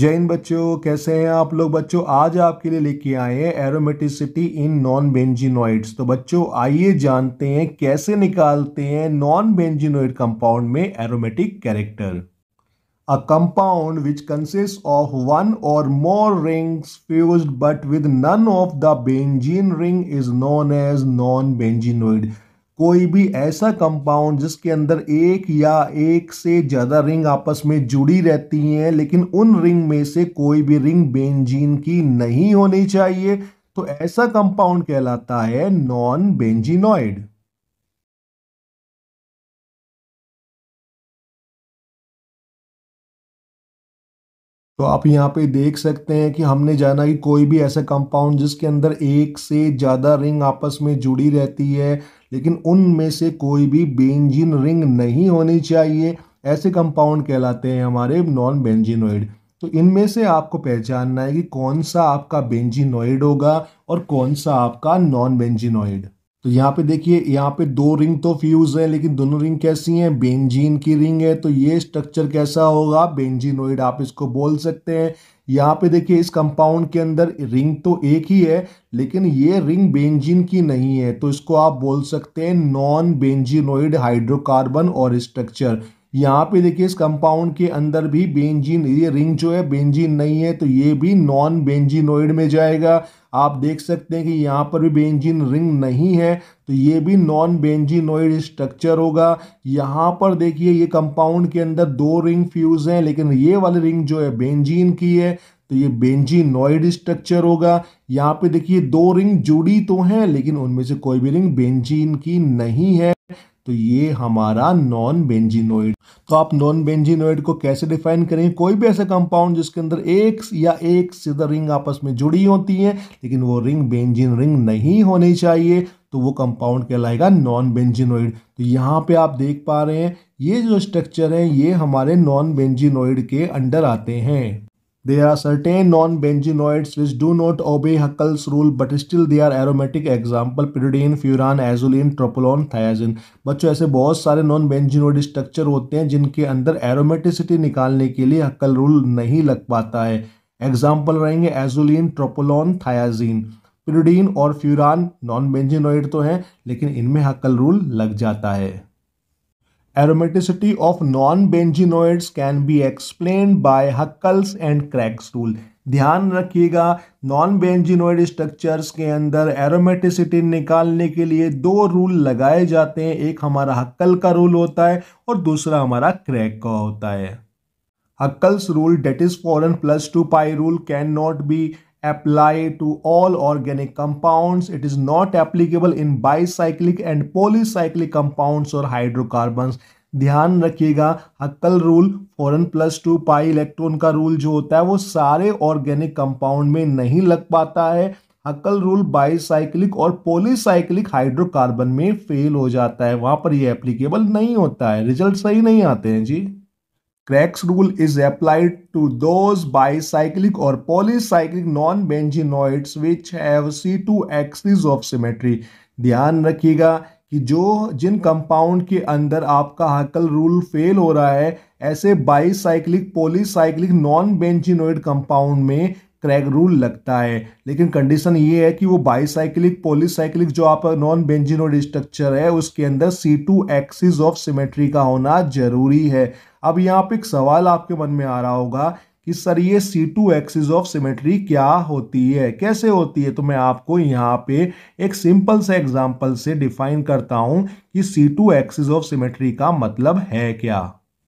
जैन बच्चों कैसे हैं आप लोग बच्चों आज आपके लिए लेके आए हैं एरोमेटिसिटी इन नॉन बेंजिनोइड्स तो बच्चों आइए जानते हैं कैसे निकालते हैं नॉन बेंजिनोइड कंपाउंड में aromatic character a compound which consist of one or more rings fused but with none of the benzene ring is non as non benzenoid कोई भी ऐसा कंपाउंड जिसके अंदर एक या एक से ज़्यादा रिंग आपस में जुड़ी रहती हैं लेकिन उन रिंग में से कोई भी रिंग बेंजीन की नहीं होनी चाहिए तो ऐसा कंपाउंड कहलाता है नॉन बेंजीनॉइड तो आप यहाँ पे देख सकते हैं कि हमने जाना कि कोई भी ऐसा कंपाउंड जिसके अंदर एक से ज़्यादा रिंग आपस में जुड़ी रहती है लेकिन उनमें से कोई भी बेंजीन रिंग नहीं होनी चाहिए ऐसे कंपाउंड कहलाते हैं हमारे नॉन बेंजिनोइड तो इनमें से आपको पहचानना है कि कौन सा आपका बेंजिनोइड होगा और कौन सा आपका नॉन बेंजिनोइड तो यहाँ पे देखिए यहाँ पे दो रिंग तो फ्यूज है लेकिन दोनों रिंग कैसी हैं बेंजीन की रिंग है तो ये स्ट्रक्चर कैसा होगा बेंजीनोइड आप इसको बोल सकते हैं यहाँ पे देखिए इस कंपाउंड के अंदर रिंग तो एक ही है लेकिन ये रिंग बेंजीन की नहीं है तो इसको आप बोल सकते हैं नॉन बेंजीनोइड हाइड्रोकार्बन और स्ट्रक्चर यहाँ पे देखिए इस कंपाउंड के अंदर भी बेंजीन ये रिंग जो है बेंजीन नहीं है तो ये भी नॉन बेंजीनोइड में जाएगा आप देख सकते हैं कि यहाँ पर भी बेंजीन रिंग नहीं है तो ये भी नॉन बेंजीनोइड स्ट्रक्चर होगा यहाँ पर देखिए ये कंपाउंड के अंदर दो रिंग फ्यूज हैं लेकिन ये वाली रिंग जो है बेंजीन की है तो ये बेंजीनोइड स्ट्रक्चर होगा यहाँ पे देखिए दो रिंग जुड़ी तो हैं लेकिन उनमें से कोई भी रिंग बेंजीन की नहीं है तो ये हमारा नॉन बेंजिनोइड तो आप नॉन बेंजीनोइड को कैसे डिफाइन करेंगे कोई भी ऐसा कंपाउंड जिसके अंदर एक या एक सीधा रिंग आपस में जुड़ी होती हैं लेकिन वो रिंग बेंजिन रिंग नहीं होनी चाहिए तो वो कंपाउंड कहलाएगा नॉन बेंजिनोइड तो यहाँ पे आप देख पा रहे हैं ये जो स्ट्रक्चर हैं ये हमारे नॉन बेंजीनोइड के अंडर आते हैं There are certain non-benzenoids which do not obey Huckel's rule but still they are aromatic example pyridine, furan, azoline, tropolone, thiazine. बच्चों ऐसे बहुत सारे नॉन बेंजिनोइड स्ट्रक्चर होते हैं जिनके अंदर एरोमेटिसिटी निकालने के लिए हक्कल रूल नहीं लग पाता है एग्जाम्पल रहेंगे एजोलिन ट्रोपोलॉन थायाजीन पिरुडीन और फ्यूरान नॉन बेंजिनोइड तो हैं लेकिन इनमें हक्कल रूल लग जाता है aromaticity of non benzenoids can be explain by Huckels and Craig's rule ध्यान रखिएगा नॉन बेंजिनोइड स्ट्रक्चर्स के अंदर एरोमेटिसिटी निकालने के लिए दो रूल लगाए जाते हैं एक हमारा हक्कल का रूल होता है और दूसरा हमारा क्रैक का होता है Huckel's rule that is four n plus two pi rule can not be apply to all organic compounds. It is not applicable in bicyclic and polycyclic compounds or hydrocarbons. ध्यान रखिएगा Huckel rule four n plus two pi electron का rule जो होता है वो सारे organic compound में नहीं लग पाता है हक्कल रूल बाईसाइक्लिक और पोलीसाइक्लिक हाइड्रोकार्बन में फेल हो जाता है वहाँ पर ये एप्लीकेबल नहीं होता है रिजल्ट सही नहीं आते हैं जी Craig's rule is applied to those bicyclic और polycyclic non benzenoids which have C two axis of symmetry ध्यान रखिएगा कि जो जिन कंपाउंड के अंदर आपका हकल रूल फेल हो रहा है ऐसे bicyclic polycyclic non benzenoid compound में क्रैग रूल लगता है लेकिन कंडीशन ये है कि वो बाईसाइक्लिक पोलिसाइक्लिक जो आपका नॉन बेंजिनोड स्ट्रक्चर है उसके अंदर C two axis of symmetry का होना जरूरी है अब यहाँ पे एक सवाल आपके मन में आ रहा होगा कि सर ये C two axis of symmetry क्या होती है कैसे होती है तो मैं आपको यहाँ पे एक सिंपल से एग्जाम्पल से डिफाइन करता हूँ कि C two axis of symmetry का मतलब है क्या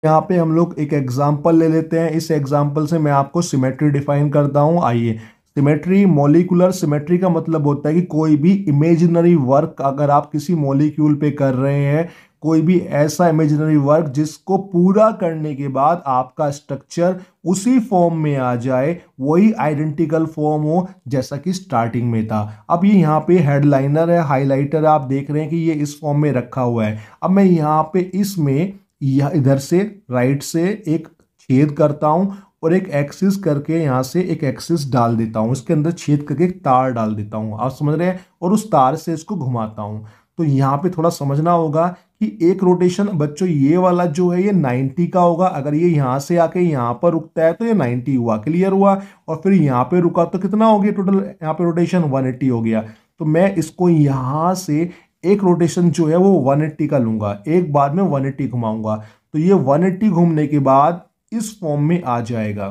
यहाँ पे हम लोग एक एग्जाम्पल ले लेते हैं इस एग्जाम्पल से मैं आपको सिमेट्री डिफाइन करता हूँ आइए सिमेट्री मोलिकुलर सिमेट्री का मतलब होता है कि कोई भी इमेजिनरी वर्क अगर आप किसी मोलिक्यूल पे कर रहे हैं कोई भी ऐसा इमेजिनरी वर्क जिसको पूरा करने के बाद आपका स्ट्रक्चर उसी फॉर्म में आ जाए वही आइडेंटिकल फॉर्म हो जैसा कि स्टार्टिंग में था अब ये यहाँ पे हेडलाइनर है हाईलाइटर आप देख रहे हैं कि ये इस फॉर्म में रखा हुआ है अब मैं यहाँ पे इसमें या इधर से राइट से एक छेद करता हूँ और एक एक्सिस करके यहाँ से एक एक्सिस डाल देता हूँ इसके अंदर छेद करके एक तार डाल देता हूँ आप समझ रहे हैं और उस तार से इसको घुमाता हूँ तो यहाँ पे थोड़ा समझना होगा कि एक रोटेशन बच्चों ये वाला जो है ये 90 का होगा अगर ये यहाँ से आके यहाँ पर रुकता है तो ये 90 हुआ क्लियर हुआ और फिर यहाँ पे रुका तो कितना हो गया टोटल यहाँ पे रोटेशन 180 हो गया तो मैं इसको यहाँ से एक रोटेशन जो है वो 180 का लूंगा एक बार में 180 घुमाऊंगा तो ये 180 घूमने के बाद इस फॉर्म में आ जाएगा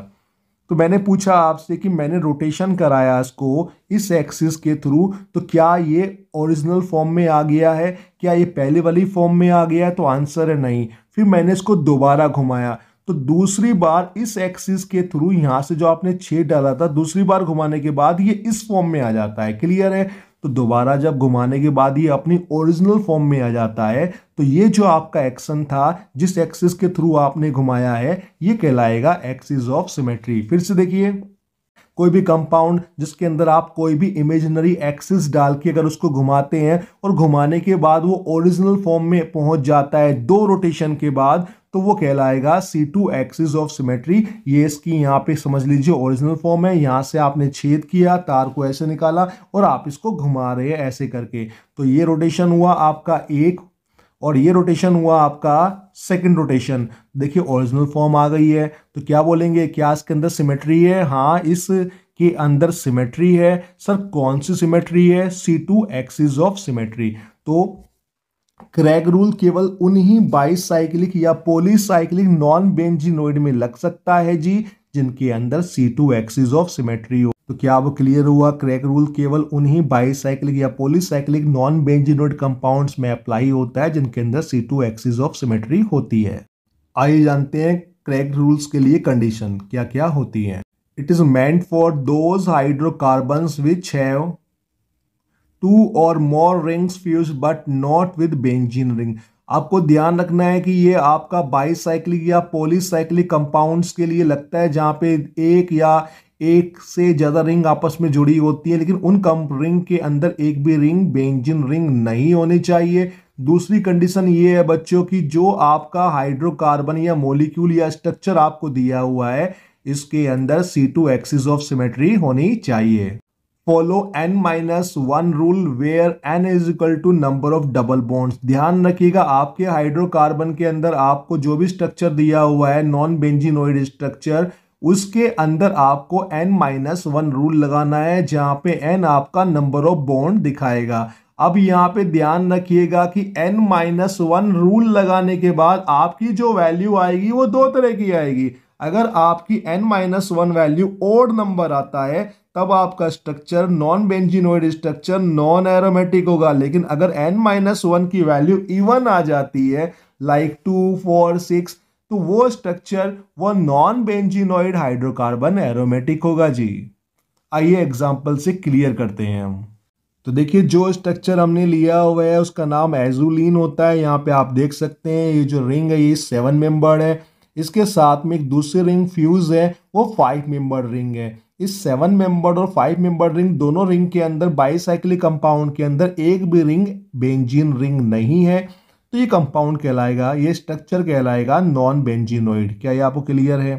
तो मैंने पूछा आपसे कि मैंने रोटेशन कराया इसको इस एक्सिस के थ्रू तो क्या ये ओरिजिनल फॉर्म में आ गया है क्या ये पहले वाली फॉर्म में आ गया है तो आंसर है नहीं फिर मैंने इसको दोबारा घुमाया तो दूसरी बार इस एक्सिस के थ्रू यहाँ से जो आपने छेद डाला था दूसरी बार घुमाने के बाद ये इस फॉर्म में आ जाता है क्लियर है तो दोबारा जब घुमाने के बाद ये अपनी ओरिजिनल फॉर्म में आ जाता है तो ये जो आपका एक्शन था जिस एक्सिस के थ्रू आपने घुमाया है ये कहलाएगा एक्सिस ऑफ सिमेट्री फिर से देखिए कोई भी कंपाउंड जिसके अंदर आप कोई भी इमेजिनरी एक्सिस डाल के अगर उसको घुमाते हैं और घुमाने के बाद वो ओरिजिनल फॉर्म में पहुंच जाता है दो रोटेशन के बाद तो वो कहलाएगा C two axis of symmetry ये इसकी यहाँ पे समझ लीजिए ओरिजिनल फॉर्म है यहाँ से आपने छेद किया तार को ऐसे निकाला और आप इसको घुमा रहे हैं ऐसे करके तो ये रोटेशन हुआ आपका एक और ये रोटेशन हुआ आपका सेकंड रोटेशन देखिए ओरिजिनल फॉर्म आ गई है तो क्या बोलेंगे क्या इसके अंदर सिमेट्री है हाँ इस के अंदर सिमेट्री है सर कौन सी सिमेट्री है C two axis of symmetry तो क्रैग रूल केवल उन्हीं बाईसाइक्लिक या पोलीसाइक्लिक नॉन बेंजीनोइड में लग सकता है जी जिनके अंदर C2 to axis of symmetry हो तो क्या वो क्लियर हुआ क्रैक रूल केवल उन्हीं बाईसाइक्लिक या पोलीसाइक्लिक नॉन बेंजीनोइड कंपाउंड्स में अप्लाई होता है जिनके अंदर C2 to axis of symmetry होती है आइए जानते हैं क्रैक रूल्स के लिए कंडीशन क्या क्या होती है it is meant for those hydrocarbons which have two or more rings fuse but not with benzene ring आपको ध्यान रखना है कि ये आपका बाईसाइक्लिक या पोलीसाइक्लिक कंपाउंड्स के लिए लगता है जहाँ पे एक या एक से ज़्यादा रिंग आपस में जुड़ी होती है लेकिन उन कम रिंग के अंदर एक भी रिंग बेंजिन रिंग नहीं होनी चाहिए दूसरी कंडीशन ये है बच्चों की जो आपका हाइड्रोकार्बन या मोलिक्यूल या स्ट्रक्चर आपको दिया हुआ है इसके अंदर C two axis of symmetry होनी चाहिए follow N minus one rule where N is equal to number of double bonds ध्यान रखिएगा आपके हाइड्रोकार्बन के अंदर आपको जो भी स्ट्रक्चर दिया हुआ है नॉन बेंजीनोइड स्ट्रक्चर उसके अंदर आपको एन माइनस वन रूल लगाना है जहाँ पे एन आपका नंबर ऑफ बॉन्ड दिखाएगा अब यहाँ पे ध्यान रखिएगा कि एन माइनस वन रूल लगाने के बाद आपकी जो वैल्यू आएगी वो दो तरह की आएगी अगर आपकी N minus one value odd number आता है तब आपका structure non benzenoid structure non aromatic होगा लेकिन अगर एन माइनस वन की वैल्यू इवन आ जाती है लाइक टू फोर सिक्स तो वो स्ट्रक्चर वो नॉन बेंजिनोइड हाइड्रोकार्बन एरोमेटिक होगा जी आइए एग्जाम्पल से क्लियर करते हैं हम तो देखिए जो स्ट्रक्चर हमने लिया हुआ है उसका नाम एजुलिन होता है यहाँ पे आप देख सकते हैं ये जो रिंग है ये सेवन मेंबर है इसके साथ में एक दूसरी रिंग फ्यूज है वो फाइव मेंबर रिंग है इस सेवन मेंबर और फाइव मेंबर रिंग दोनों रिंग के अंदर बाईसाइक्लिक कंपाउंड के अंदर एक भी रिंग बेंजीन रिंग नहीं है तो ये कंपाउंड कहलाएगा ये स्ट्रक्चर कहलाएगा नॉन बेंजीनोइड क्या ये आपको क्लियर है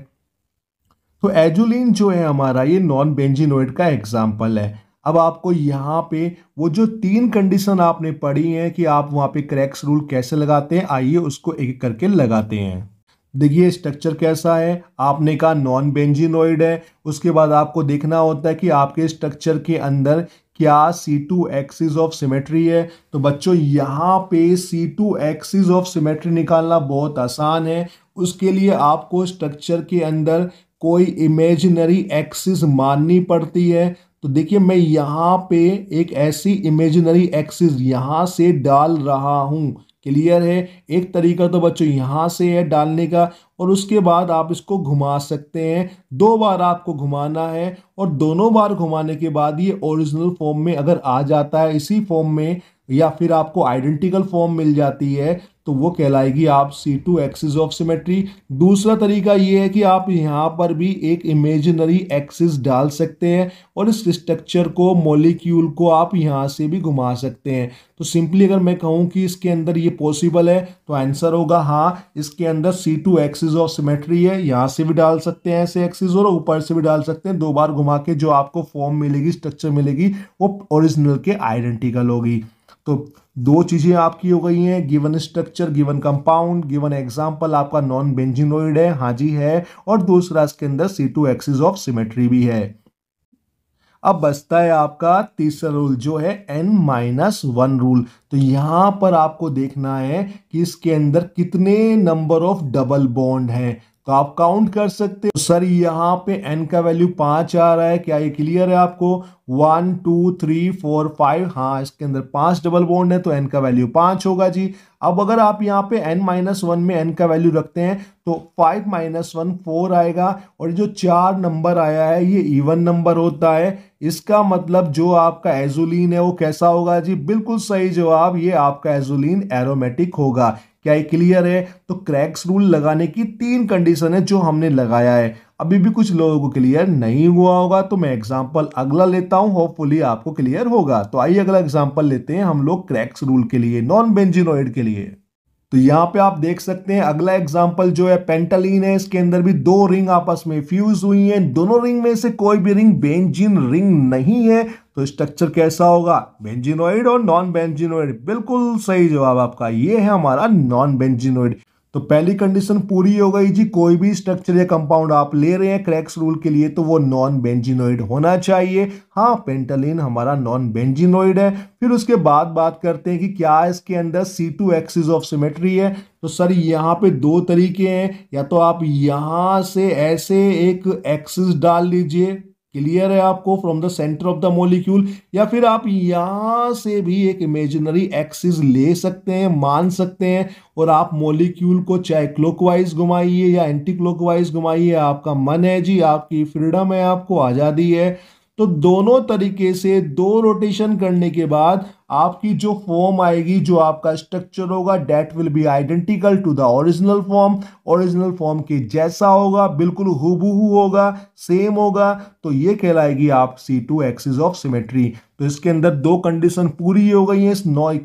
तो एजुलिन जो है हमारा ये नॉन बेंजीनोइड का एग्जाम्पल है अब आपको यहाँ पे वो जो तीन कंडीशन आपने पढ़ी हैं कि आप वहाँ पे क्रैक्स रूल कैसे लगाते हैं आइए उसको एक करके लगाते हैं देखिए स्ट्रक्चर कैसा है आपने कहा नॉन बेंजीनोइड है उसके बाद आपको देखना होता है कि आपके स्ट्रक्चर के अंदर क्या C two axis of symmetry है तो बच्चों यहाँ पे C two axis of symmetry निकालना बहुत आसान है उसके लिए आपको स्ट्रक्चर के अंदर कोई इमेजिनरी एक्सिस माननी पड़ती है तो देखिए मैं यहाँ पे एक ऐसी इमेजिनरी एक्सिस यहाँ से डाल रहा हूँ क्लियर है एक तरीका तो बच्चों यहाँ से है डालने का और उसके बाद आप इसको घुमा सकते हैं दो बार आपको घुमाना है और दोनों बार घुमाने के बाद ये ओरिजिनल फॉर्म में अगर आ जाता है इसी फॉर्म में या फिर आपको आइडेंटिकल फॉर्म मिल जाती है तो वो कहलाएगी आप C two axis of symmetry दूसरा तरीका ये है कि आप यहाँ पर भी एक इमेजिनरी एक्सिस डाल सकते हैं और इस स्ट्रक्चर को मॉलिक्यूल को आप यहाँ से भी घुमा सकते हैं तो सिंपली अगर मैं कहूँ कि इसके अंदर ये पॉसिबल है तो आंसर होगा हाँ इसके अंदर C two axis of symmetry है यहाँ से भी डाल सकते हैं ऐसे एक्सिस और ऊपर से भी डाल सकते हैं दो बार घुमा के जो आपको फॉर्म मिलेगी स्ट्रक्चर मिलेगी वो ओरिजिनल के आइडेंटिकल होगी तो दो चीज़ें आपकी हो गई हैं given structure given compound given example आपका नॉन बेंजिनोइड है हाँ जी है और दूसरा इसके अंदर C two axis of symmetry भी है अब बचता है आपका तीसरा रूल जो है एन माइनस वन रूल तो यहां पर आपको देखना है कि इसके अंदर कितने नंबर ऑफ डबल बॉन्ड हैं तो आप काउंट कर सकते हो सर यहाँ पे एन का वैल्यू पांच आ रहा है क्या ये क्लियर है आपको one two three four five हाँ इसके अंदर पांच डबल बॉन्ड है तो एन का वैल्यू पांच होगा जी अब अगर आप यहाँ पे एन माइनस वन में एन का वैल्यू रखते हैं तो फाइव माइनस वन फोर आएगा और जो चार नंबर आया है ये इवन नंबर होता है इसका मतलब जो आपका एजुलीन है वो कैसा होगा जी बिल्कुल सही जवाब ये आपका एजुलीन एरोमेटिक होगा क्या ये क्लियर है तो क्रैक्स रूल लगाने की तीन कंडीशन है जो हमने लगाया है अभी भी कुछ लोगों को क्लियर नहीं हुआ होगा तो मैं एग्जाम्पल अगला लेता हूँ होपफुली आपको क्लियर होगा तो आइए अगला एग्जाम्पल लेते हैं हम लोग क्रैक्स रूल के लिए नॉन बेंजिनोइड के लिए तो यहां पे आप देख सकते हैं अगला एग्जाम्पल जो है पेंटालीन है इसके अंदर भी दो रिंग आपस में फ्यूज हुई हैं दोनों रिंग में से कोई भी रिंग बेंजीन रिंग नहीं है तो स्ट्रक्चर कैसा होगा बेंजिनोइड और नॉन बेंजिनोइड बिल्कुल सही जवाब आपका ये है हमारा नॉन बेंजिनोइड तो पहली कंडीशन पूरी हो गई जी कोई भी स्ट्रक्चर या कंपाउंड आप ले रहे हैं क्रैक्स रूल के लिए तो वो नॉन बेंजिनोइड होना चाहिए हाँ पेंटालिन हमारा नॉन बेंजिनोइड है फिर उसके बाद बात करते हैं कि क्या इसके अंदर C two axis of symmetry है तो सर यहाँ पे दो तरीके हैं या तो आप यहाँ से ऐसे एक एक्सिस डाल लीजिए क्लियर है आपको from the centre of the molecule या फिर आप यहां से भी एक इमेजिनरी एक्सिस ले सकते हैं मान सकते हैं और आप मोलिक्यूल को चाहे क्लोकवाइज घुमाइए या एंटी क्लोकवाइज घुमाइए आपका मन है जी आपकी फ्रीडम है आपको आज़ादी है तो दोनों तरीके से दो रोटेशन करने के बाद आपकी जो फॉर्म आएगी जो आपका स्ट्रक्चर होगा that will be identical to the original form original form के जैसा होगा बिल्कुल हुबहू होगा सेम होगा तो ये कहलाएगी आप C two axis of symmetry तो इसके अंदर दो कंडीशन पूरी हो गई है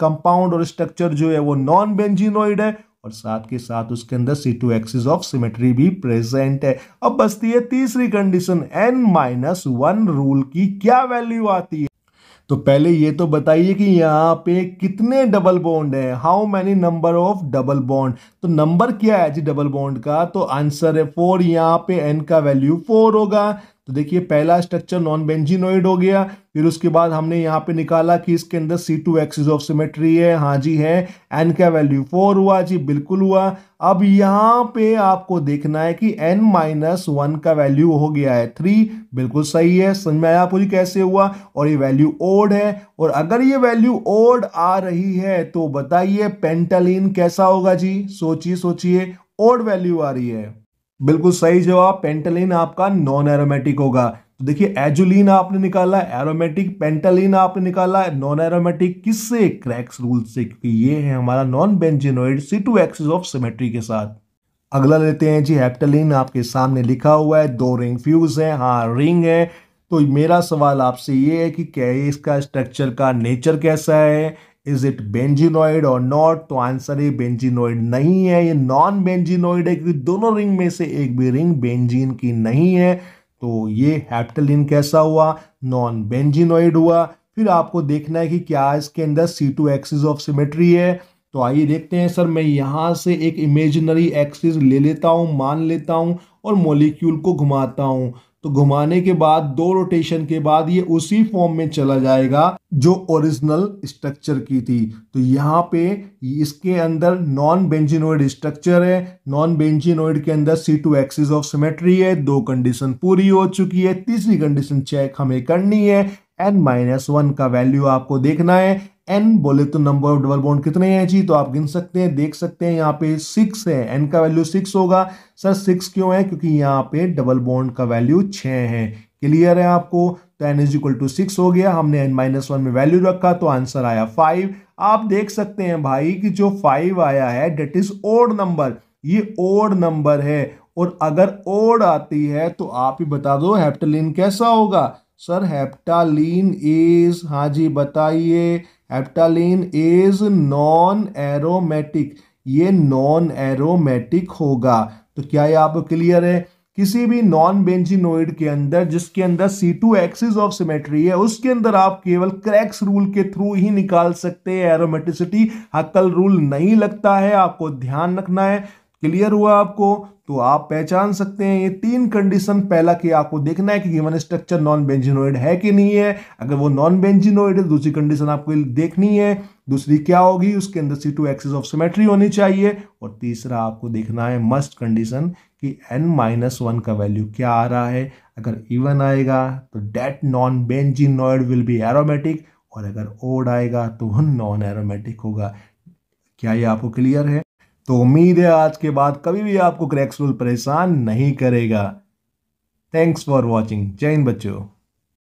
कंपाउंड और स्ट्रक्चर जो है वो नॉन बेंजीनोइड है और साथ के साथ उसके अंदर C two axis of symmetry भी प्रेजेंट है अब बसती है तीसरी condition N minus one rule की क्या वैल्यू आती है तो पहले ये तो बताइए कि यहाँ पे कितने डबल बॉन्ड है how many number of double bond तो नंबर क्या है जी डबल बॉन्ड का तो आंसर है फोर यहाँ पे एन का वैल्यू फोर होगा तो देखिए पहला स्ट्रक्चर नॉन बेंजीनोइड हो गया फिर उसके बाद हमने यहाँ पे निकाला कि इसके अंदर C two axis of symmetry है हाँ जी है एन का वैल्यू फोर हुआ जी बिल्कुल हुआ अब यहाँ पे आपको देखना है कि एन माइनस वन का वैल्यू हो गया है थ्री बिल्कुल सही है समझ में आया आपको जी कैसे हुआ और ये वैल्यू ओड है और अगर ये वैल्यू ओड आ रही है तो बताइए पेंटालीन कैसा होगा जी सोचिए सोचिए ओड वैल्यू आ रही है बिल्कुल सही जवाब पेंटलिन आपका नॉन एरोमेटिक होगा तो देखिए एजुलिन आपने निकाला एरोमेटिक पेंटलिन आपने निकाला नॉन एरोमेटिक किससे क्रैक्स रूल से क्योंकि ये है हमारा non benzenoid C two axis of symmetry के साथ अगला लेते हैं जी हेप्टलिन आपके सामने लिखा हुआ है दो रिंग फ्यूज है हाँ रिंग है तो मेरा सवाल आपसे ये है कि क्या इसका स्ट्रक्चर का नेचर कैसा है इज इट बेंजिनोइड और नॉट तो आंसर है बेंजिनोइड नहीं है ये नॉन बेंजिनोइड है क्योंकि दोनों रिंग में से एक भी रिंग बेंजीन की नहीं है तो ये हैप्टलिन कैसा हुआ नॉन बेंजिनोइड हुआ फिर आपको देखना है कि क्या इसके अंदर C two axis of symmetry है तो आइए देखते हैं सर मैं यहाँ से एक इमेजिनरी एक्सिस ले लेता हूँ मान लेता हूँ और मोलिक्यूल को घुमाता हूँ तो घुमाने के बाद दो रोटेशन के बाद ये उसी फॉर्म में चला जाएगा जो ओरिजिनल स्ट्रक्चर की थी तो यहाँ पे इसके अंदर नॉन बेंजिनोइड स्ट्रक्चर है नॉन बेंजिनोइड के अंदर C two axis of symmetry है दो कंडीशन पूरी हो चुकी है तीसरी कंडीशन चेक हमें करनी है एन माइनस वन का वैल्यू आपको देखना है एन बोले तो नंबर ऑफ डबल बॉन्ड कितने हैं जी तो आप गिन सकते हैं देख सकते हैं यहाँ पे सिक्स है एन का वैल्यू सिक्स होगा सर सिक्स क्यों है क्योंकि यहाँ पे डबल बॉन्ड का वैल्यू छः है क्लियर है आपको तो N is equal to six हो गया हमने एन माइनस वन में वैल्यू रखा तो आंसर आया फाइव आप देख सकते हैं भाई कि जो फाइव आया है डेट इज ओड नंबर ये ओड नंबर है और अगर ओड आती है तो आप ही बता दो हेप्टलिन कैसा होगा सर हेप्टालीन इज हाँ जी बताइए हेप्टालीन इज नॉन एरोमेटिक ये नॉन एरोमेटिक होगा तो क्या ये आपको क्लियर है किसी भी नॉन बेंजिनोइड के अंदर जिसके अंदर C two axis of symmetry है उसके अंदर आप केवल क्रैक्स रूल के थ्रू ही निकाल सकते हैं एरोमेटिसिटी हकल रूल नहीं लगता है आपको ध्यान रखना है क्लियर हुआ आपको तो आप पहचान सकते हैं ये तीन कंडीशन पहला कि आपको देखना है कि गिवन स्ट्रक्चर नॉन बेंजिनोइड है कि नहीं है अगर वो नॉन बेंजिनोइड है तो दूसरी कंडीशन आपको देखनी है दूसरी क्या होगी उसके अंदर C two axis of symmetry होनी चाहिए और तीसरा आपको देखना है मस्ट कंडीशन कि एन माइनस वन का वैल्यू क्या आ रहा है अगर इवन आएगा तो that non benzenoid will be aromatic और अगर ओड आएगा तो वह नॉन एरोमेटिक होगा क्या ये आपको क्लियर है तो उम्मीद है आज के बाद कभी भी आपको क्रैक्सूल परेशान नहीं करेगा थैंक्स फॉर वॉचिंग जय हिंद बच्चों